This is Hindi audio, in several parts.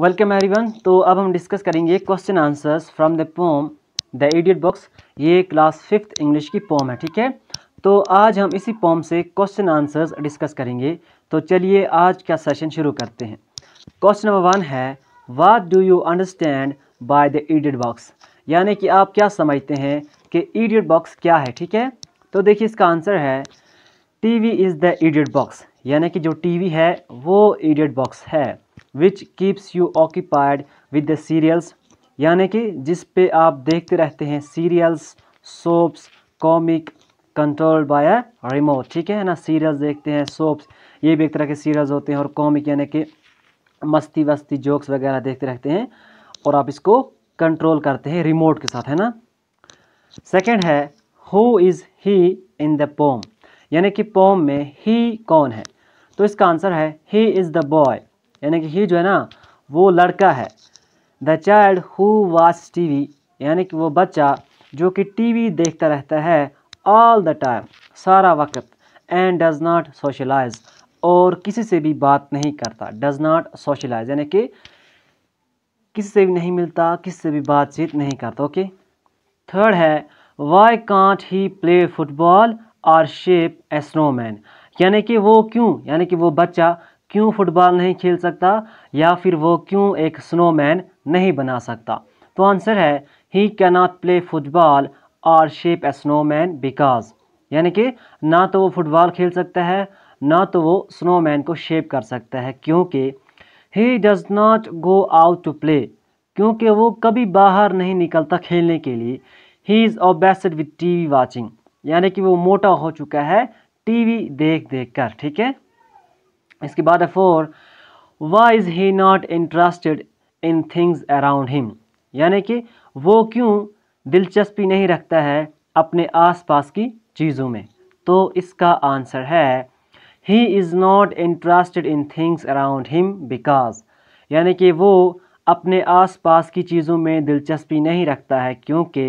वेलकम एवरीवन तो अब हम डिस्कस करेंगे question answers from the poem the idiot box ये क्लास फिफ्थ इंग्लिश की पोम है ठीक है तो आज हम इसी पोम से क्वेश्चन आंसर्स डिस्कस करेंगे तो चलिए आज का सेशन शुरू करते हैं क्वेश्चन नंबर वन है what do you understand by the idiot box यानी कि आप क्या समझते हैं कि एडियट बॉक्स क्या है ठीक है तो देखिए इसका आंसर है V is the idiot box यानी कि जो वी है वो एडियट बॉक्स है which keeps you occupied with the serials यानी कि जिस पे आप देखते रहते हैं serials soaps comic control by a remote ठीक है ना सीरियल्स देखते हैं सोप्स ये भी एक तरह के सीरियल्स होते हैं और कॉमिक यानी कि मस्ती वस्ती जोक्स वगैरह देखते रहते हैं और आप इसको कंट्रोल करते हैं रिमोट के साथ है ना सेकेंड है who is he in the poem यानी कि पोम में ही कौन है तो इसका आंसर है ही इज़ द बॉय यानी कि ही जो है ना वो लड़का है the child who watch T V यानी कि वो बच्चा जो कि टी वी देखता रहता है ऑल द टाइम सारा वक्त एंड डज़ नाट सोशलाइज और किसी से भी बात नहीं करता डज़ नाट सोशलाइज यानी कि किसी से भी नहीं मिलता किसी से भी बातचीत नहीं करता ओके थर्ड है why can't he play football और शेप ए स्नोमैन यानी कि वो क्यों यानी कि वो बच्चा क्यों फुटबॉल नहीं खेल सकता या फिर वो क्यों एक स्नोमैन नहीं बना सकता तो आंसर है ही कैनॉट प्ले फुटबॉल और शेप ए स्नोमैन बिकॉज यानी कि ना तो वो फुटबॉल खेल सकता है ना तो वो स्नोमैन को शेप कर सकता है क्योंकि he does not go out to play क्योंकि वो कभी बाहर नहीं निकलता खेलने के लिए he is obsessed with V watching यानी कि वो मोटा हो चुका है टीवी देख देख कर ठीक है इसके बाद four why is he not interested in things around him यानी कि वो क्यों दिलचस्पी नहीं रखता है अपने आसपास की चीज़ों में तो इसका आंसर है he is not interested in things around him because यानी कि वो अपने आसपास की चीज़ों में दिलचस्पी नहीं रखता है क्योंकि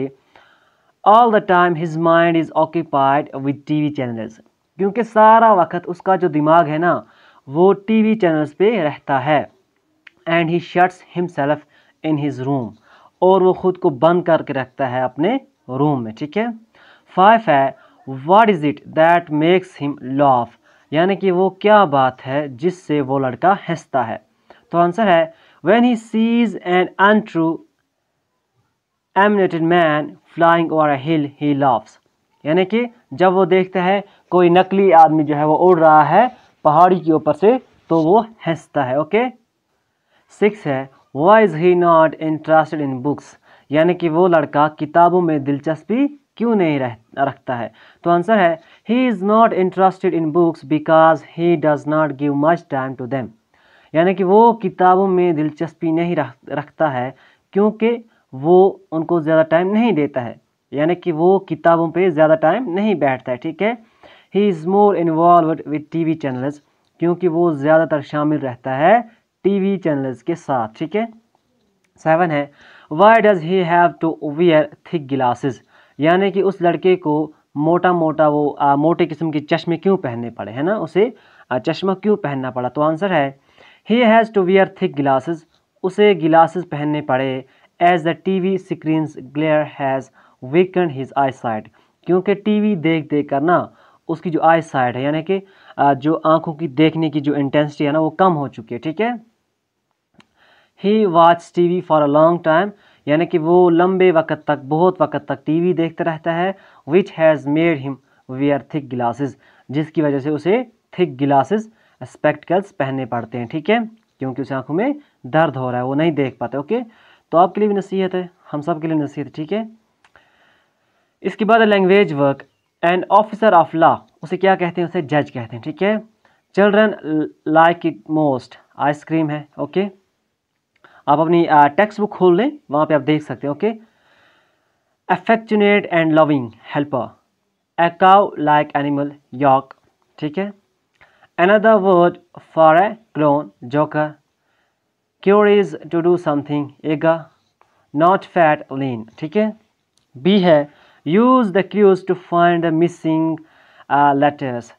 all the time his mind is occupied with T V channels क्योंकि सारा वक्त उसका जो दिमाग है ना वो टीवी चैनल्स पे रहता है and he him himself in his room और वो ख़ुद को बंद करके रखता है अपने रूम में ठीक है फाइव है what is it that makes him laugh यानी कि वो क्या बात है जिससे वो लड़का हंसता है तो आंसर है when he sees an untrue animated man flying over a hill he laughs यानी कि जब वो देखता है कोई नकली आदमी जो है वो उड़ रहा है पहाड़ी के ऊपर से तो वो हंसता है ओके सिक्स है why is he not interested in books यानी कि वो लड़का किताबों में दिलचस्पी क्यों नहीं रह रखता है तो आंसर है he is not interested in books because he does not give much time to them यानी कि वो किताबों में दिलचस्पी नहीं रख रखता है क्योंकि वो उनको ज़्यादा टाइम नहीं देता है यानी कि वो किताबों पे ज़्यादा टाइम नहीं बैठता है ठीक है he is more involve with T V channels क्योंकि वो ज़्यादातर शामिल रहता है टी वी चैनल्स के साथ ठीक है सेवन है why does he have to wear thick glasses यानी कि उस लड़के को मोटा मोटा वो आ, मोटे किस्म के चश्मे क्यों पहनने पड़े है ना उसे चश्मा क्यों पहनना पड़ा तो आंसर है he has to wear thick glasses उसे ग्लासेस पहनने पड़े as the T V screen glare has weaken his eyesight क्योंकि टी वी देख देख कर ना उसकी जो आई साइड है यानी कि जो आंखों की देखने की जो इंटेंसिटी है ना वो कम हो चुकी है ठीक है he watch T V for a long time यानी कि वो लंबे वक्त तक बहुत वक्त तक टी वी देखता रहता है which has made him wear thick glasses जिसकी वजह से उसे थिक ग्लासेस स्पेक्टिकल्स पहनने पड़ते हैं ठीक है क्योंकि उसे आंखों में दर्द हो रहा है वो नहीं देख पाते ओके तो आपके लिए भी नसीहत है हम सब के लिए नसीहत ठीक है इसके बाद language work and officer of law उसे क्या कहते हैं उसे जज कहते हैं ठीक है children like it most ice cream है ओके आप अपनी टेक्स्ट बुक खोल लें वहाँ पे आप देख सकते हैं okay affectionate and loving helper a cow like animal yak ठीक है another word for a clown joker cure is to do something again not fat lean ठीक है बी है Use the clues to find the missing uh, letters.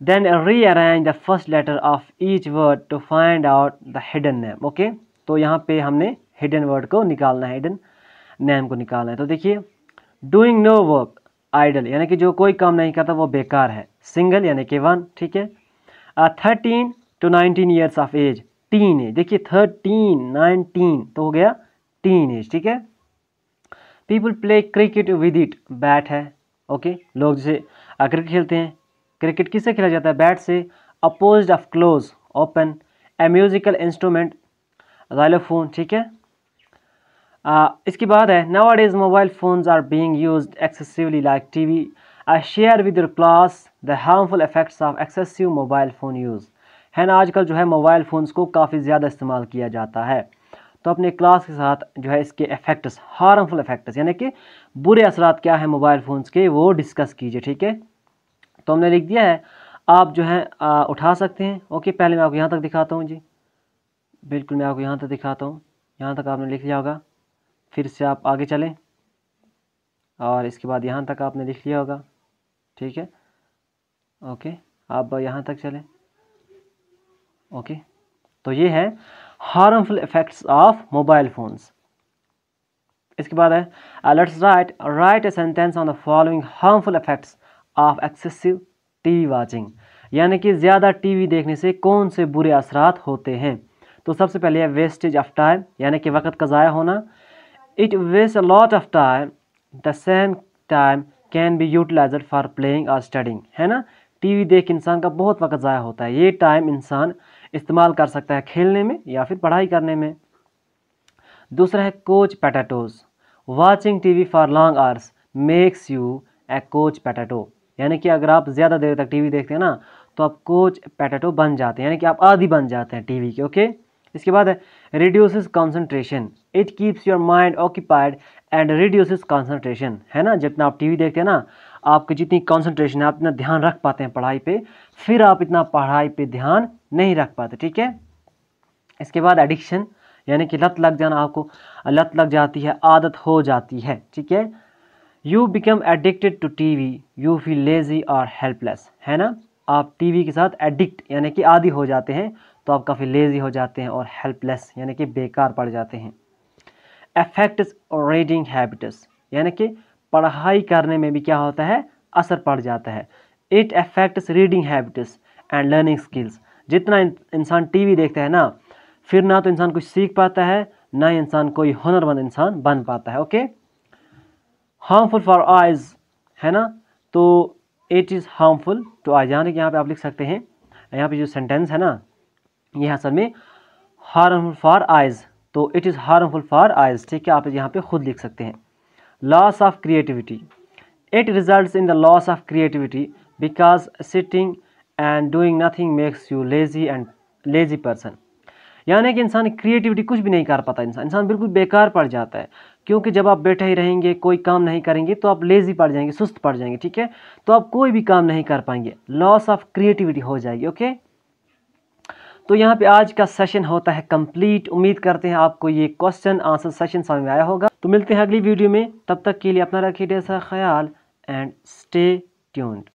Then rearrange the first letter of each word to find out the hidden name. Okay? तो यहाँ पे हमने hidden word को निकालना है hidden name को निकालना है तो देखिए doing no work idle यानी कि जो कोई काम नहीं करता वो बेकार है single यानी कि वन ठीक है thirteen to nineteen years of age teenage देखिए थर्टीन नाइनटीन तो हो गया टीन एज ठीक है people play cricket with it bat है ओके लोग जैसे क्रिकेट खेलते हैं क्रिकेट किससे खेला जाता है बैट से opposite of close open a musical instrument xylophone ठीक है आ, इसके बाद है nowadays mobile phones are being used excessively like TV I share with your class the harmful effects of excessive mobile phone use है ना आजकल जो है मोबाइल फ़ोन्स को काफ़ी ज़्यादा इस्तेमाल किया जाता है तो अपने क्लास के साथ जो है इसके इफ़ेक्ट्स हार्मफुल इफ़ेक्ट्स यानी कि बुरे असरा क्या हैं मोबाइल फ़ोन्स के वो डिस्कस कीजिए ठीक है तो हमने लिख दिया है आप जो है आ, उठा सकते हैं ओके पहले मैं आपको यहाँ तक दिखाता हूँ जी बिल्कुल मैं आपको यहाँ तक दिखाता हूँ यहाँ तक आपने लिख लिया होगा फिर से आप आगे चलें और इसके बाद यहाँ तक आपने लिख लिया होगा ठीक है ओके आप यहाँ तक चलें ओके तो ये है harmful effects of mobile phone इसके बाद है let's write write a sentence on the following harmful effects of excessive TV watching यानी कि ज़्यादा टीवी देखने से कौन से बुरे असरात होते हैं तो सबसे पहले है वेस्टेज ऑफ टाइम यानी कि वक्त का ज़ाया होना it waste a lot of time the same time can be utilize for playing और स्टडिंग है ना टीवी देख इंसान का बहुत वक्त ज़ाया होता है ये टाइम इंसान इस्तेमाल कर सकता है खेलने में या फिर पढ़ाई करने में दूसरा है couch potatoes watching TV for long hours makes you a couch potato यानी कि अगर आप ज़्यादा देर तक टीवी देखते हैं ना तो आप कोच पैटाटो बन जाते हैं यानी कि आप आदि बन जाते हैं टीवी के ओके इसके बाद है reduces concentration it keeps your mind occupied and reduces concentration है ना जितना आप टीवी देखते हैं ना आपकी जितनी कॉन्सेंट्रेशन है आप इतना ध्यान रख पाते हैं पढ़ाई पर फिर आप इतना पढ़ाई पर ध्यान नहीं रख पाते ठीक है इसके बाद एडिक्शन यानी कि लत लग जाना आपको लत लग जाती है आदत हो जाती है ठीक है you become addicted to T V you feel lazy और हेल्पलेस है ना आप टी वी के साथ एडिक्ट यानी कि आदि हो जाते हैं तो आप काफ़ी लेजी हो जाते हैं और हेल्पलेस यानी कि बेकार पड़ जाते हैं और रीडिंग हैबिट्स यानी कि पढ़ाई करने में भी क्या होता है असर पड़ जाता है it affects reading habits and learning skills जितना इंसान टीवी देखता है ना फिर ना तो इंसान कुछ सीख पाता है ना ही इंसान कोई हुनरमंद इंसान बन पाता है ओके हार्मफुल फॉर आइज है ना तो it is harmful to eyes यानी कि यहाँ पे आप लिख सकते हैं यहाँ पे जो सेंटेंस है ना ये असल में हार्मफुल फॉर आइज तो it is harmful for eyes ठीक है आप यहाँ पे खुद लिख सकते हैं loss of creativity it results in the loss of creativity because sitting and doing nothing makes you lazy and lazy person यानी कि इंसान क्रिएटिविटी कुछ भी नहीं कर पाता इंसान इंसान बिल्कुल बेकार पड़ जाता है क्योंकि जब आप बैठे ही रहेंगे कोई काम नहीं करेंगे तो आप लेजी पड़ जाएंगे सुस्त पड़ जाएंगे ठीक है तो आप कोई भी काम नहीं कर पाएंगे लॉस ऑफ क्रिएटिविटी हो जाएगी ओके तो यहाँ पे आज का सेशन होता है कंप्लीट उम्मीद करते हैं आपको ये क्वेश्चन आंसर सेशन समझ में आया होगा तो मिलते हैं अगली वीडियो में तब तक के लिए अपना रखिए जैसा ख्याल एंड स्टे ट्यून्ड